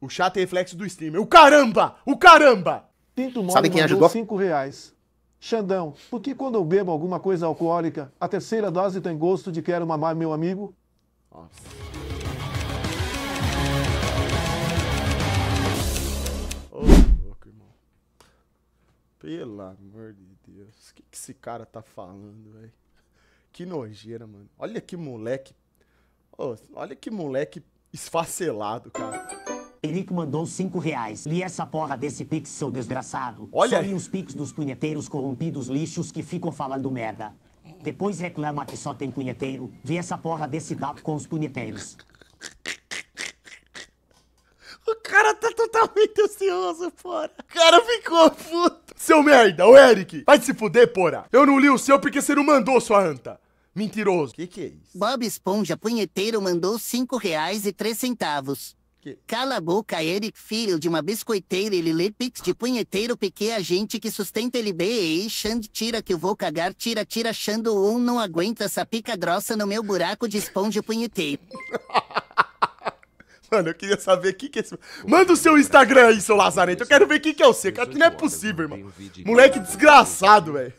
O chato é reflexo do streamer. O caramba! O caramba! Pinto Mole Sabe quem ajudou? Cinco reais. Xandão, por que quando eu bebo alguma coisa alcoólica, a terceira dose tem gosto de quero mamar meu amigo? Nossa. oh, louco, irmão. Pelo amor de Deus. O que, que esse cara tá falando, velho? Que nojeira, mano. Olha que moleque. Oh, olha que moleque esfacelado, cara. Eric mandou cinco reais. Li essa porra desse pix, seu desgraçado. Olha Só li os pix dos punheteiros corrompidos lixos que ficam falando merda. Depois reclama que só tem punheteiro. Vi essa porra desse dado com os punheteiros. O cara tá totalmente ansioso, porra. O cara ficou puto. Seu merda, o Eric. Vai se fuder, porra. Eu não li o seu porque você não mandou, sua anta. Mentiroso. Que que é isso? Bob Esponja Punheteiro mandou cinco reais e três centavos quê? Cala a boca, Eric, filho de uma biscoiteira, ele lê pix de punheteiro, pique a gente que sustenta ele e Xand, tira que eu vou cagar, tira, tira, Xando um, não aguenta essa pica grossa no meu buraco de esponja punheteiro. Mano, eu queria saber o que que é esse... Manda o seu Instagram aí, seu Lazareto. Eu quero ver o que que é o seu, cara. Não é possível, irmão. Moleque desgraçado, velho.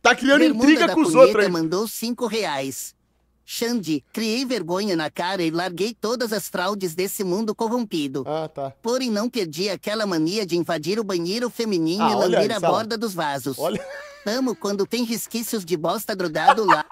Tá criando intriga com os outros aí. mandou cinco reais. Xande, criei vergonha na cara e larguei todas as fraudes desse mundo corrompido. Ah, tá. Porém, não perdi aquela mania de invadir o banheiro feminino ah, e lamber a borda dos vasos. Olha. Amo quando tem resquícios de bosta grudado lá.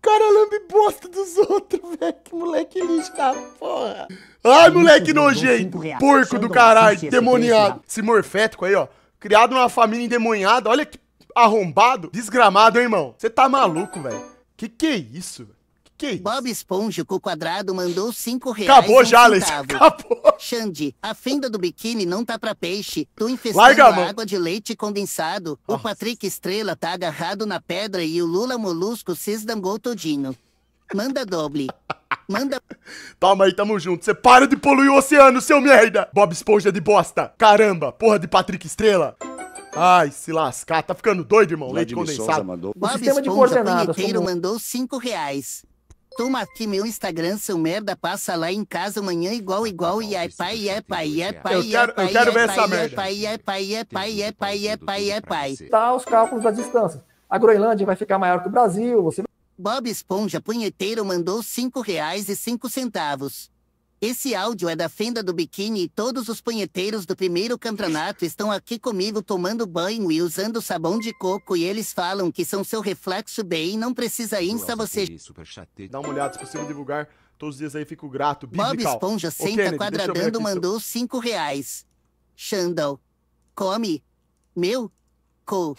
cara lambe bosta dos outros, velho. Que moleque lixo cara, porra. Ai, moleque nojento. Porco é do caralho, demoniado. Esse morfético aí, ó. Criado numa família endemoniada. Olha que arrombado, desgramado, hein, irmão? Você tá maluco, velho? Que que é isso? Que que é isso? Bob Esponja com quadrado mandou cinco reais. Acabou um já, Alex. Acabou. Xande, a fenda do biquíni não tá pra peixe. Tu infestando Larga, água de leite condensado. O Patrick Estrela tá agarrado na pedra e o Lula Molusco se esdangou todinho. Manda doble. Manda. Toma aí, tamo junto. Você para de poluir o oceano, seu merda! Bob Esponja de bosta! Caramba, porra de Patrick Estrela! Ai, se lascar. Tá ficando doido, irmão. Leite condensado. Mandou. O sistema de coordenadas. como... mandou cinco reais. Toma aqui meu Instagram, seu merda, passa lá em casa amanhã igual, igual, e aí, pai, e aí, pai, e aí, pai, é pai, é eu é quero é ver essa merda. Pai, e aí, pai, e aí, pai, e aí, pai, e pai, e pai. Tá os cálculos das distâncias. A Groenlândia vai ficar maior que o Brasil, você... Bob Esponja Punheteiro mandou cinco reais e cinco centavos. Esse áudio é da fenda do biquíni e todos os punheteiros do primeiro campeonato estão aqui comigo tomando banho e usando sabão de coco e eles falam que são seu reflexo bem e não precisa insta você. Dá uma olhada se possível divulgar. Todos os dias aí fico grato. Bob Esponja senta Kennedy, quadradando mandou cinco reais. Xandal. Come. Meu. Co.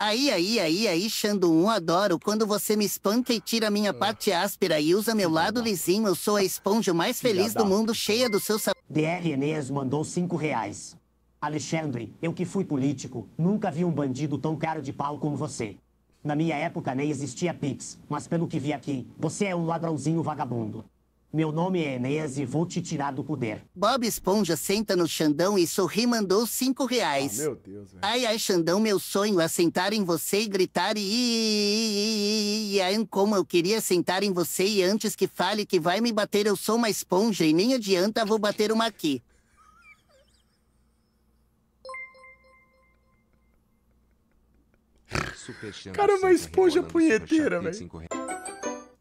Aí, aí, aí, aí, um adoro quando você me espanta e tira minha ah. parte áspera e usa meu lado lisinho. Eu sou a esponja mais feliz do mundo, cheia do seu sabor. DR Enes mandou cinco reais. Alexandre, eu que fui político, nunca vi um bandido tão caro de pau como você. Na minha época nem existia Pix, mas pelo que vi aqui, você é um ladrãozinho vagabundo. Meu nome é Enéas e vou te tirar do poder. Bob Esponja senta no Xandão e sorri mandou cinco reais. Ah, meu Deus, velho. Ai, ai, Xandão, meu sonho é sentar em você e gritar e... E ai, como eu queria sentar em você e antes que fale que vai me bater, eu sou uma esponja e nem adianta, vou bater uma aqui. Cara, é uma esponja punheteira, velho.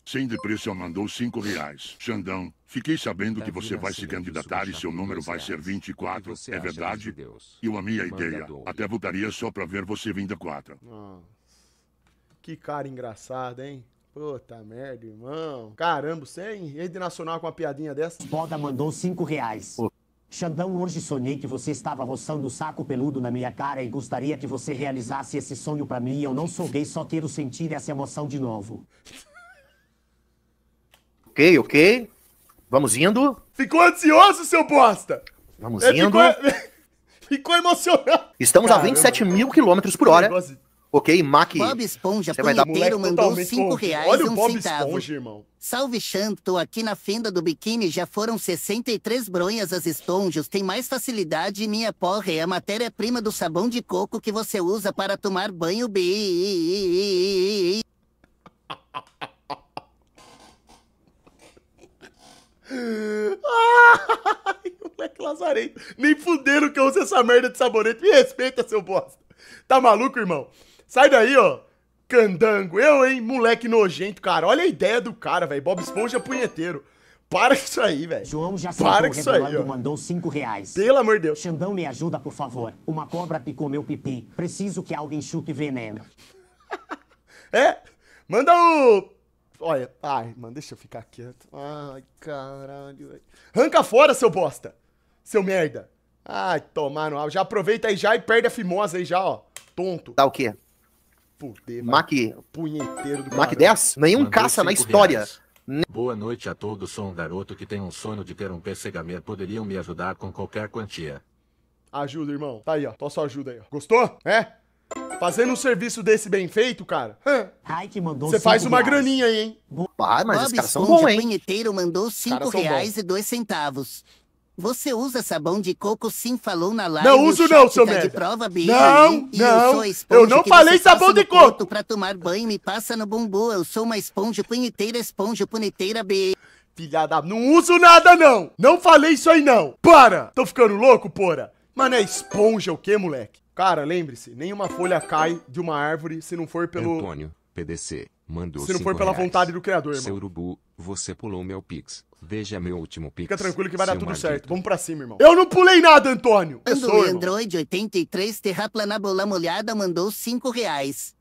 Sem depressa mandou cinco reais. Xandão, fiquei sabendo que você vai se candidatar e seu número vai ser 24. É verdade? Eu amei a ideia. Até votaria só pra ver você vindo quatro. que cara engraçado, hein? Puta merda, irmão. Caramba, você é em rede nacional com uma piadinha dessa? Boda mandou cinco reais. Xandão, hoje sonhei que você estava roçando o saco peludo na minha cara e gostaria que você realizasse esse sonho para mim. Eu não sou gay, só quero sentir essa emoção de novo. Ok, ok. Vamos indo. Ficou ansioso, seu bosta? Vamos é, indo. Ficou, é, ficou emocionado. Estamos Caramba. a 27 mil quilômetros por hora. Ok, Mac. Bob Esponja, Você punheteiro, mandou 5 reais Olha um o Bob centavo. Esponja, irmão. Salve, Xanto. Aqui na fenda do biquíni já foram 63 bronhas as esponjas. Tem mais facilidade minha porra é a matéria-prima do sabão de coco que você usa para tomar banho. Bi. Ai, moleque lazarento. Nem fuderam que eu uso essa merda de sabonete. Me respeita, seu bosta. Tá maluco, irmão? Sai daí, ó. Candango. Eu, hein, moleque nojento, cara. Olha a ideia do cara, velho. Bob Esponja punheteiro. Para com isso aí, velho. João já Para com isso aí, ó. mandou cinco reais. Pelo amor de Deus. Xandão, me ajuda, por favor. Uma cobra picou meu pipi. Preciso que alguém chute veneno. é? Manda o Olha, ai, mano, deixa eu ficar quieto. Ai, caralho. Arranca fora, seu bosta. Seu merda. Ai, tomar no Já aproveita aí já e perde a fimosa aí já, ó. Tonto. Dá o quê? Fudeu. Mac... Punheteiro do Mac 10? Nenhum caça na história. Reais. Boa noite a todos. Sou um garoto que tem um sonho de ter um PC gamer. Poderiam me ajudar com qualquer quantia. Ajuda, irmão. Tá aí, ó. Tô só ajuda aí, ó. Gostou? É? Fazendo um serviço desse bem feito, cara. Ai, que mandou Você faz uma reais. graninha aí, hein? Pai, ah, mas esses caras são bons, hein? mandou 5 reais bom. e 2 centavos. Você usa sabão de coco sim falou na live. Não uso não, seu tá merda. Prova, bicho, não, e não. Eu, eu não falei sabão de coco. Para tomar banho me passa no bumbum. Eu sou uma esponja punheteira, esponja punheteira B. Filha da, não uso nada não. Não falei isso aí não. Para. Tô ficando louco, porra. Mano, é esponja o quê, moleque? Cara, lembre-se, nenhuma folha cai de uma árvore se não for pelo. Antônio, PDC, mandou. Se não for pela reais. vontade do criador, irmão. Seu urubu, você pulou meu pix. Veja meu último pix. Fica tranquilo que vai Seu dar tudo certo. Vamos pra cima, irmão. Eu não pulei nada, Antônio. Android, Android 83, terraplanabola molhada, mandou 5 reais.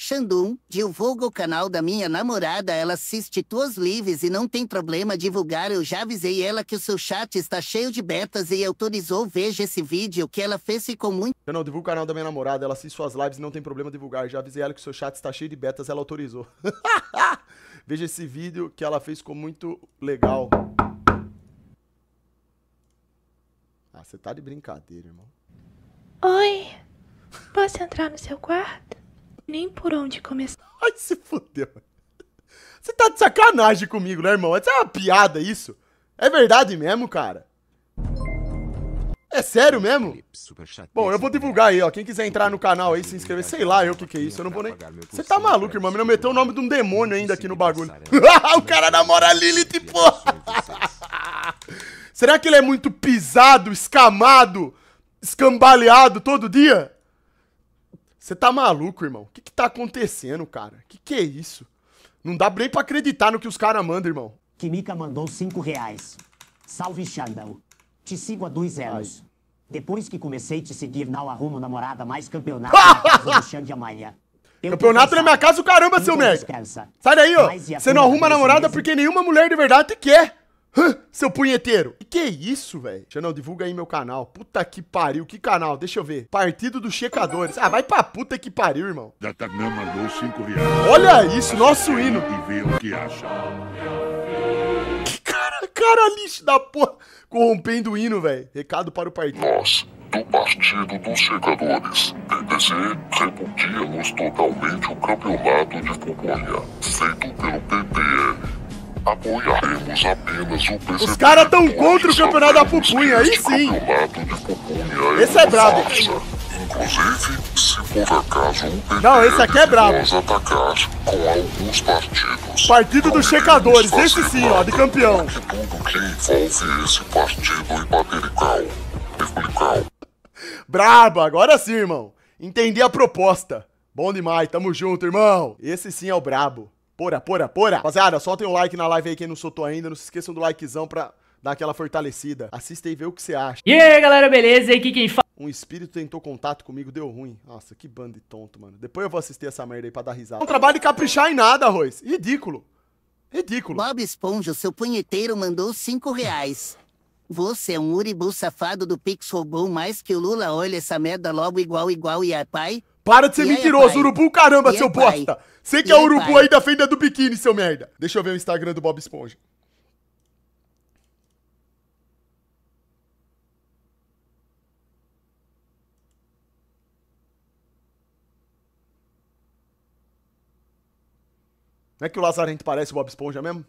Xandum, divulga o canal da minha namorada, ela assiste tuas lives e não tem problema divulgar. Eu já avisei ela que o seu chat está cheio de betas e autorizou veja esse vídeo que ela fez ficou muito... Eu não divulgo o canal da minha namorada, ela assiste suas lives e não tem problema divulgar. Já avisei ela que o seu chat está cheio de betas, ela autorizou. veja esse vídeo que ela fez, ficou muito legal. Ah, você tá de brincadeira, irmão. Oi, posso entrar no seu quarto? nem por onde começar. Ai, se fodeu. Você tá de sacanagem comigo, né, irmão? Isso é uma piada, isso? É verdade mesmo, cara? É sério mesmo? Bom, eu vou divulgar aí, ó. Quem quiser entrar no canal aí, se inscrever. Sei lá eu o que que é isso, eu não vou nem... Você tá maluco, irmão? Me Não meteu o nome de um demônio ainda aqui no bagulho. o cara namora a Lilith, Será que ele é muito pisado, escamado, escambaleado todo dia? Você tá maluco, irmão? O que, que tá acontecendo, cara? Que que é isso? Não dá nem pra acreditar no que os caras mandam, irmão. Kimika mandou 5 reais. Salve, Xandão. Te sigo há dois anos. Ai. Depois que comecei a te seguir, não arrumo namorada mais campeonato na casa do Xande amanhã. Eu campeonato na minha casa, o caramba, seu merda. Sai daí, ó. Você não arruma namorada mesmo? porque nenhuma mulher de verdade te quer. Seu punheteiro! E que isso, velho? Xanão, divulga aí meu canal. Puta que pariu, que canal? Deixa eu ver. Partido dos Checadores. Ah, vai pra puta que pariu, irmão. Datagnan tá mandou reais. Olha isso, nosso hino. E vê o que acha. Que cara, cara lixo da porra. Corrompendo o hino, velho. Recado para o partido. Nós do Partido dos Checadores, PDC, repudiamos totalmente o campeonato de companhia, feito pelo PPL Apoiaremos apenas o PCB. Os caras estão contra o campeonato da pupunha, aí sim. Pupunha é esse é brabo. Inclusive, se por acaso o Não, esse aqui é brabo. atacar com alguns partidos. Partido dos é checadores, esse sim, ó, de campeão. tudo que envolve esse partido e Brabo, agora sim, irmão. Entendi a proposta. Bom demais, tamo junto, irmão. Esse sim é o brabo. Pora, pora, pora. Rapaziada, soltem o like na live aí quem não soltou ainda. Não se esqueçam do likezão pra dar aquela fortalecida. Assista e vê o que você acha. E aí, galera, beleza? E aqui quem fala... Um espírito tentou contato comigo, deu ruim. Nossa, que bando de tonto, mano. Depois eu vou assistir essa merda aí pra dar risada. Não trabalho de caprichar em nada, Arroz. Ridículo. Ridículo. Bob Esponja, seu punheteiro, mandou cinco reais. Você é um uribu safado do Pix roubou mais que o Lula. Olha essa merda logo igual, igual e a pai. Para de ser e mentiroso, aí, urubu caramba, e seu bosta. Sei que e é urubu pai? aí da fenda do biquíni, seu merda. Deixa eu ver o Instagram do Bob Esponja. Não é que o Lazarento parece o Bob Esponja mesmo?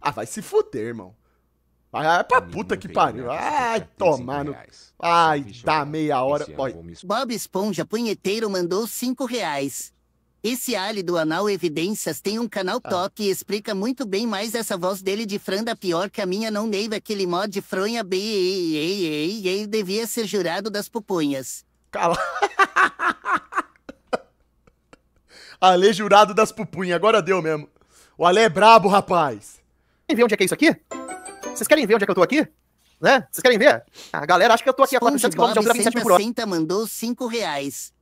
Ah, vai se fuder, irmão. Vai pra puta que pariu. Ai, tomar no... Ai, dá é meia hora. Boy. Bob Esponja Punheteiro mandou 5 reais. Esse Ali do Anal Evidências tem um canal ah. top ah. e explica muito bem mais essa voz dele de franda pior que a minha não neiva aquele mod fronha bem e e ei, devia ser jurado das pupunhas. Cala. Ale é jurado das pupunhas, agora deu mesmo. O Ale é brabo, rapaz. Quem ver onde é que é isso aqui? Vocês querem ver onde é que eu tô aqui? Né? Vocês querem ver? A galera acha que eu tô aqui a 400 km de altura senta, por hora. Senta mandou 5 reais.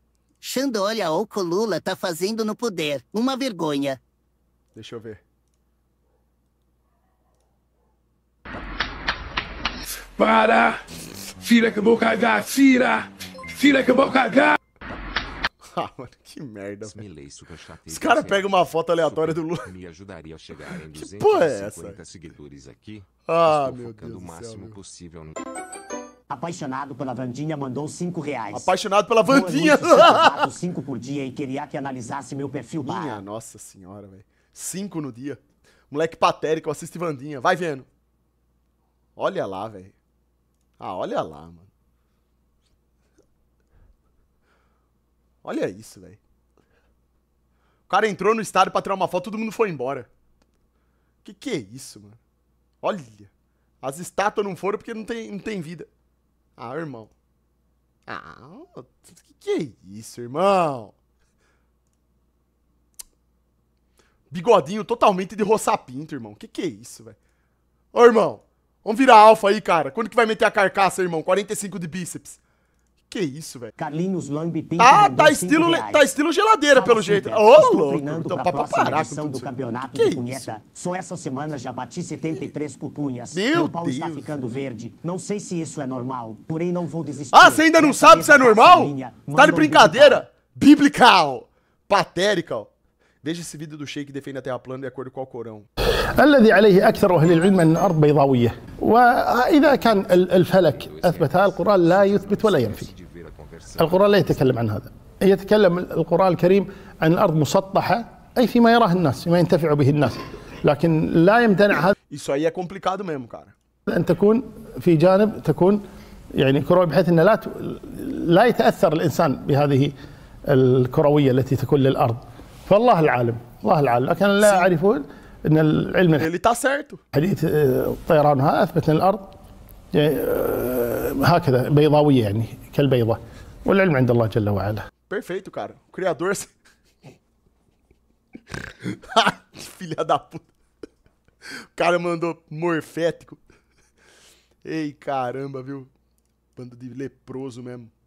Xandolia ou Colula tá fazendo no poder. Uma vergonha. Deixa eu ver. Para! fira que eu vou cagar! fira fira que eu vou cagar! ah, mano, que merda. Smiley, Os caras pegam uma foto aleatória do Lula. Me ajudaria a chegar em 250 é seguidores aqui. Ah, meu Deus. O máximo céu, possível no... Apaixonado pela Vandinha mandou 5 reais. Apaixonado pela Vandinha! 5 por dia e queria que analisasse meu perfil Minha bar. nossa senhora, velho. 5 no dia. Moleque patérico, assiste Vandinha. Vai vendo. Olha lá, velho. Ah, olha lá, mano. Olha isso, velho. O cara entrou no estádio pra tirar uma foto, todo mundo foi embora. Que que é isso, mano? Olha. As estátuas não foram porque não tem, não tem vida. Ah, irmão. Ah, que que é isso, irmão? Bigodinho totalmente de roçapinto, irmão. Que que é isso, velho? Ô, irmão. Vamos virar alfa aí, cara. Quando que vai meter a carcaça, irmão? 45 de bíceps. Que isso, velho? Carlinhos Lambi Ah, tá estilo, tá estilo geladeira, tá pelo assim, jeito. Ô, oh, louco. Então, pra, pra parar com do campeonato que de punheta. Isso? Só essa semana já bati 73 pupunhas. Meu, Meu pau Deus. está ficando verde. Não sei se isso é normal, porém não vou desistir. Ah, você ainda não essa sabe se é normal? Minha, tá de brincadeira? Biblical. Patérical. Veja esse vídeo do Sheik defende a Terra plana de acordo com o Corão. الذي عليه أكثر أهل العلم أن الأرض بيضاوية وإذا كان الفلك أثبتها القرآن لا يثبت ولا ينفي القرآن لا يتكلم عن هذا يتكلم القرآن الكريم عن الأرض مسطحة أي فيما يراه الناس فيما ينتفع به الناس لكن لا يمتنع هذا Isso aí é complicado mesmo, cara. أن تكون في جانب تكون يعني كروي بحيث أن لا ت... لا يتأثر الإنسان بهذه الكروية التي تكون للأرض فالله العالم الله العالم لكن لا يعرفون أن العلم اللي حديث الطيران آه، هذا أثبت أن الأرض يعني آه، هكذا بيضاوية يعني كالبيضة والعلم عند الله جل وعلا Perfeito, cara. O criador. Filha da puta. O cara mandou morfético. Ei, caramba, viu? Bando de leproso mesmo.